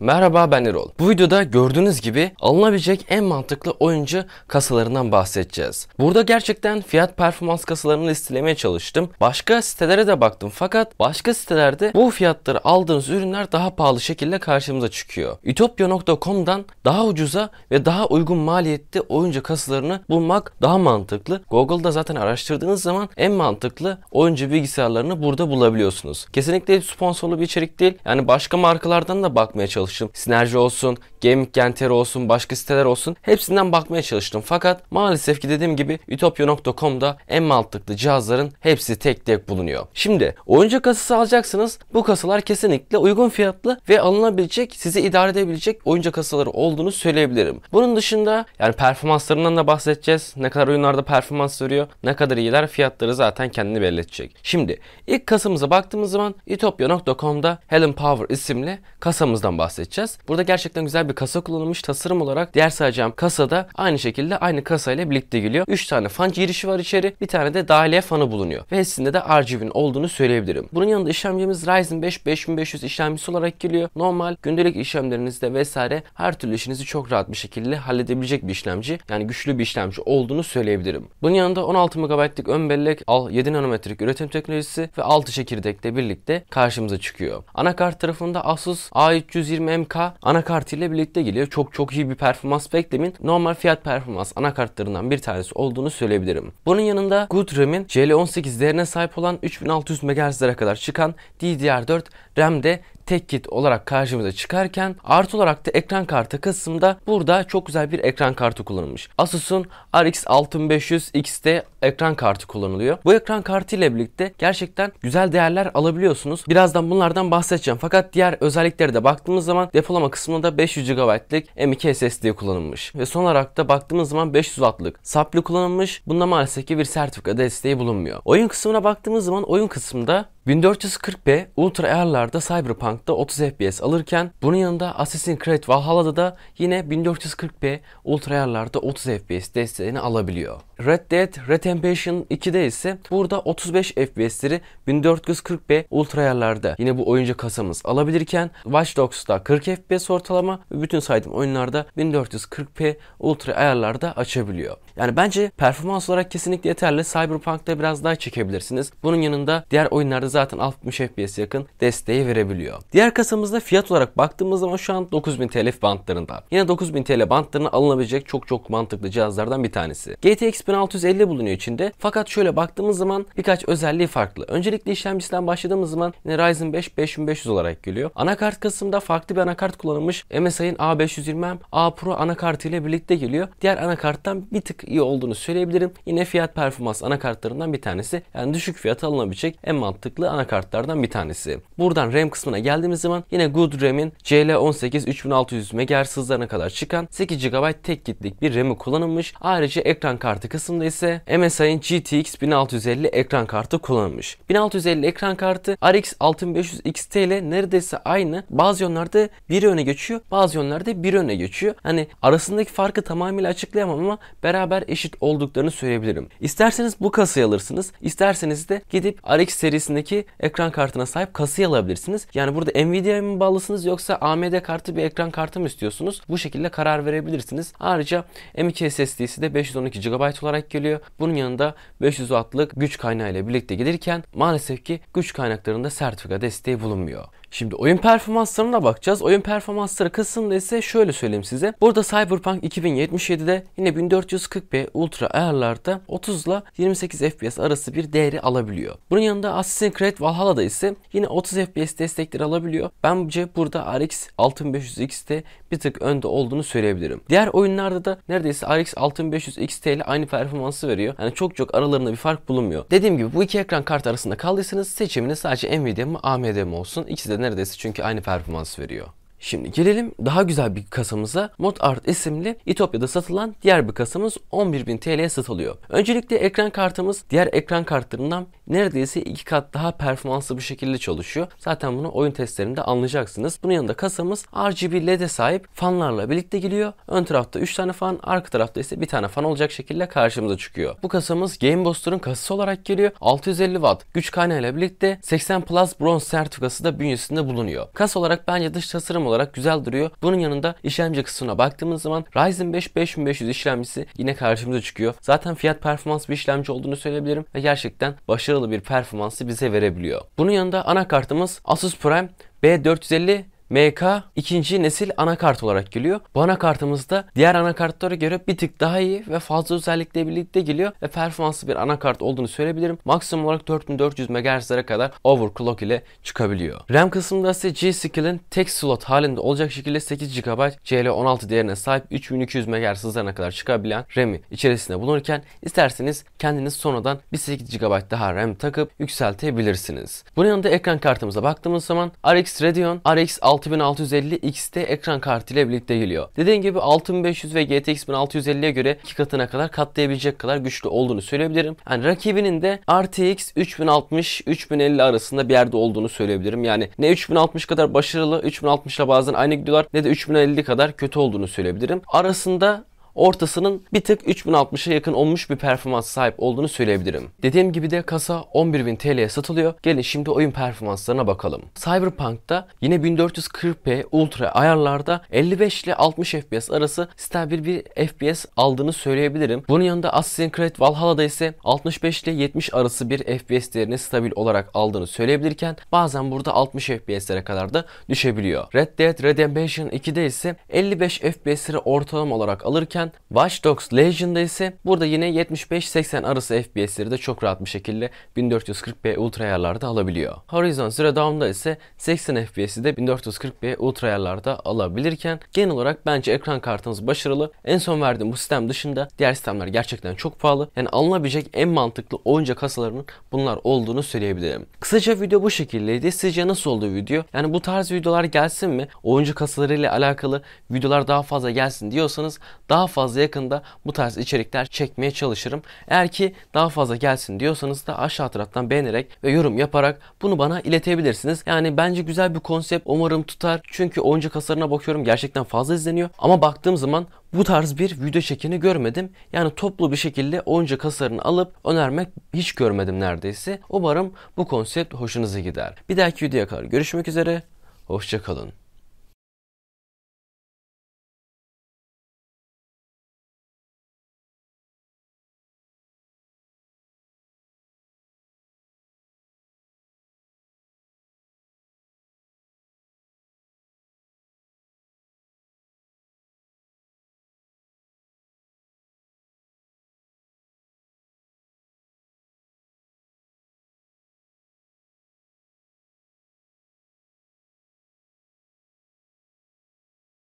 Merhaba ben Erol. Bu videoda gördüğünüz gibi alınabilecek en mantıklı oyuncu kasalarından bahsedeceğiz. Burada gerçekten fiyat performans kasalarını listelemeye çalıştım. Başka sitelere de baktım fakat başka sitelerde bu fiyatları aldığınız ürünler daha pahalı şekilde karşımıza çıkıyor. Ütopya.com'dan daha ucuza ve daha uygun maliyette oyuncu kasalarını bulmak daha mantıklı. Google'da zaten araştırdığınız zaman en mantıklı oyuncu bilgisayarlarını burada bulabiliyorsunuz. Kesinlikle sponsorlu bir içerik değil. Yani başka markalardan da bakmaya çalışıyorum çalıştım. Sinerji olsun, Gaming Genter olsun, başka siteler olsun hepsinden bakmaya çalıştım. Fakat maalesef ki dediğim gibi Utopia.com'da en mantıklı cihazların hepsi tek tek bulunuyor. Şimdi oyuncu kasası alacaksınız. Bu kasalar kesinlikle uygun fiyatlı ve alınabilecek, sizi idare edebilecek oyuncu kasaları olduğunu söyleyebilirim. Bunun dışında yani performanslarından da bahsedeceğiz. Ne kadar oyunlarda performans veriyor, ne kadar iyiler fiyatları zaten kendini belli edecek. Şimdi ilk kasamıza baktığımız zaman Utopia.com'da Helen Power isimli kasamızdan bahsediyoruz bahsedeceğiz. Burada gerçekten güzel bir kasa kullanılmış. Tasarım olarak diğer sayacağım kasada aynı şekilde aynı kasa ile birlikte geliyor. 3 tane fan girişi var içeri. Bir tane de dahiliye fanı bulunuyor. Ve hepsinde de RGB'nin olduğunu söyleyebilirim. Bunun yanında işlemcimiz Ryzen 5 5500 işlemcisi olarak geliyor. Normal gündelik işlemlerinizde vesaire her türlü işinizi çok rahat bir şekilde halledebilecek bir işlemci. Yani güçlü bir işlemci olduğunu söyleyebilirim. Bunun yanında 16 MB'lik ön bellek, 7 nanometrik üretim teknolojisi ve 6 çekirdekle birlikte karşımıza çıkıyor. Anakart tarafında Asus A320 MK anakartı ile birlikte geliyor. Çok çok iyi bir performans beklemin. Normal fiyat performans anakartlarından bir tanesi olduğunu söyleyebilirim. Bunun yanında Goodrem'in CL18 değerine sahip olan 3600 MHz'lere kadar çıkan DDR4 RAM'de tek kit olarak karşımıza çıkarken artı olarak da ekran kartı kısmında burada çok güzel bir ekran kartı kullanılmış. Asus'un RX 6500 X'te ekran kartı kullanılıyor. Bu ekran kartı ile birlikte gerçekten güzel değerler alabiliyorsunuz. Birazdan bunlardan bahsedeceğim. Fakat diğer özelliklere de baktığımız zaman depolama kısmında da 500 GB'lik M2 SSD kullanılmış. Ve son olarak da baktığımız zaman 500 Watt'lık saplı kullanılmış. Bunda maalesef ki bir sertifikada desteği bulunmuyor. Oyun kısmına baktığımız zaman oyun kısmında 1440p ultra ayarlarda Cyberpunk'ta 30 FPS alırken bunun yanında Assassin's Creed Valhalla'da da yine 1440p ultra ayarlarda 30 FPS desteğini alabiliyor. Red Dead Redemption 2'de ise burada 35 FPS'leri 1440p ultra ayarlarda yine bu oyuncu kasamız alabilirken Watch Dogs'da 40 FPS ortalama ve bütün saydığım oyunlarda 1440p ultra ayarlarda açabiliyor. Yani bence performans olarak kesinlikle yeterli. Cyberpunk'ta biraz daha çekebilirsiniz. Bunun yanında diğer oyunlarda zaten 60 FPS yakın desteği verebiliyor. Diğer kasamızda fiyat olarak baktığımız zaman şu an 9000 TL bantlarında. Yine 9000 TL bantlarına alınabilecek çok çok mantıklı cihazlardan bir tanesi. GTX 1650 bulunuyor içinde. Fakat şöyle baktığımız zaman birkaç özelliği farklı. Öncelikle işlemcisinden başladığımız zaman yine Ryzen 5 5500 olarak geliyor. Anakart kısmında farklı bir anakart kullanılmış. MSI'nin A520M A Pro anakartı ile birlikte geliyor. Diğer anakarttan bir tık iyi olduğunu söyleyebilirim. Yine fiyat performans anakartlarından bir tanesi. Yani düşük fiyata alınabilecek en mantıklı kullandığı anakartlardan bir tanesi. Buradan RAM kısmına geldiğimiz zaman yine GoodRAM'in CL18 3600 MHz hızlarına kadar çıkan 8 GB tek gitlik bir RAM'i kullanılmış. Ayrıca ekran kartı kısmında ise MSI'nin GTX 1650 ekran kartı kullanılmış. 1650 ekran kartı RX 6500 XT ile neredeyse aynı. Bazı yönlerde biri öne geçiyor, bazı yönlerde biri öne geçiyor. Hani arasındaki farkı tamamıyla açıklayamam ama beraber eşit olduklarını söyleyebilirim. İsterseniz bu kasayı alırsınız, isterseniz de gidip RX serisindeki iki ekran kartına sahip kasayı alabilirsiniz. Yani burada Nvidia'ya mı bağlısınız yoksa AMD kartı bir ekran kartı mı istiyorsunuz? Bu şekilde karar verebilirsiniz. Ayrıca M2 SSD'si de 512 GB olarak geliyor. Bunun yanında 500 Watt'lık güç kaynağı ile birlikte gelirken maalesef ki güç kaynaklarında sertifika desteği bulunmuyor. Şimdi oyun performanslarına bakacağız. Oyun performansları kısmında ise şöyle söyleyeyim size. Burada Cyberpunk 2077'de yine 1440p ultra ayarlarda 30 ile 28 FPS arası bir değeri alabiliyor. Bunun yanında Assassin's Creed Valhalla'da ise yine 30 FPS destekleri alabiliyor. Bence burada RX 6500 XT bir tık önde olduğunu söyleyebilirim. Diğer oyunlarda da neredeyse RX 6500 XT ile aynı performansı veriyor. Yani çok çok aralarında bir fark bulunmuyor. Dediğim gibi bu iki ekran kart arasında kaldıysanız seçiminiz sadece Nvidia mı AMD mi olsun. ikisi de de neredeyse çünkü aynı performans veriyor. Şimdi gelelim daha güzel bir kasamıza ModArt isimli İtopya'da satılan diğer bir kasamız 11.000 TL'ye satılıyor. Öncelikle ekran kartımız diğer ekran kartlarından neredeyse 2 kat daha performanslı bir şekilde çalışıyor. Zaten bunu oyun testlerinde anlayacaksınız. Bunun yanında kasamız RGB LED'e sahip fanlarla birlikte geliyor. Ön tarafta 3 tane fan, arka tarafta ise bir tane fan olacak şekilde karşımıza çıkıyor. Bu kasamız Game Booster'ın kasası olarak geliyor. 650 Watt güç kaynağı ile birlikte 80 Plus Bronze sertifikası da bünyesinde bulunuyor. Kas olarak bence dış tasarım olarak güzel duruyor. Bunun yanında işlemci kısmına baktığımız zaman Ryzen 5 5500 işlemcisi yine karşımıza çıkıyor. Zaten fiyat performans bir işlemci olduğunu söyleyebilirim ve gerçekten başarılı bir performansı bize verebiliyor. Bunun yanında anakartımız Asus Prime B450 MK ikinci nesil anakart olarak geliyor. Bu anakartımızda diğer anakartlara göre bir tık daha iyi ve fazla özellikle birlikte geliyor ve performanslı bir anakart olduğunu söyleyebilirim. Maksimum olarak 4400 MHz'lere kadar overclock ile çıkabiliyor. RAM kısmında ise G-Skill'in tek slot halinde olacak şekilde 8 GB CL16 değerine sahip 3200 MHz hızlarına kadar çıkabilen RAM'i içerisinde bulunurken isterseniz kendiniz sonradan bir 8 GB daha RAM takıp yükseltebilirsiniz. Bunun yanında ekran kartımıza baktığımız zaman RX Radeon RX 6 6650 XT ekran kartı ile birlikte geliyor. Dediğim gibi 6500 ve GTX 1650'ye göre iki katına kadar katlayabilecek kadar güçlü olduğunu söyleyebilirim. Yani rakibinin de RTX 3060 3050 arasında bir yerde olduğunu söyleyebilirim. Yani ne 3060 kadar başarılı 3060 ile bazen aynı gidiyorlar ne de 3050 kadar kötü olduğunu söyleyebilirim. Arasında ortasının bir tık 3060'a yakın olmuş bir performans sahip olduğunu söyleyebilirim. Dediğim gibi de kasa 11.000 TL'ye satılıyor. Gelin şimdi oyun performanslarına bakalım. Cyberpunk'ta yine 1440p ultra ayarlarda 55 ile 60 FPS arası stabil bir FPS aldığını söyleyebilirim. Bunun yanında Assassin's Creed Valhalla'da ise 65 ile 70 arası bir FPS değerini stabil olarak aldığını söyleyebilirken bazen burada 60 FPS'lere kadar da düşebiliyor. Red Dead Redemption 2'de ise 55 FPS'leri ortalama olarak alırken oynarken Watch Dogs Legion'da ise burada yine 75-80 arası FPS'leri de çok rahat bir şekilde 1440p ultra ayarlarda alabiliyor. Horizon Zero Dawn'da ise 80 FPS'i de 1440p ultra ayarlarda alabilirken genel olarak bence ekran kartımız başarılı. En son verdiğim bu sistem dışında diğer sistemler gerçekten çok pahalı. Yani alınabilecek en mantıklı oyuncak kasalarının bunlar olduğunu söyleyebilirim. Kısaca video bu şekildeydi. Sizce nasıl oldu video? Yani bu tarz videolar gelsin mi? Oyuncu kasalarıyla alakalı videolar daha fazla gelsin diyorsanız daha fazla yakında bu tarz içerikler çekmeye çalışırım. Eğer ki daha fazla gelsin diyorsanız da aşağı taraftan beğenerek ve yorum yaparak bunu bana iletebilirsiniz. Yani bence güzel bir konsept umarım tutar. Çünkü oyuncu kasarına bakıyorum gerçekten fazla izleniyor. Ama baktığım zaman bu tarz bir video çekini görmedim. Yani toplu bir şekilde oyuncu kasarını alıp önermek hiç görmedim neredeyse. Umarım bu konsept hoşunuza gider. Bir dahaki videoya kadar görüşmek üzere. Hoşçakalın.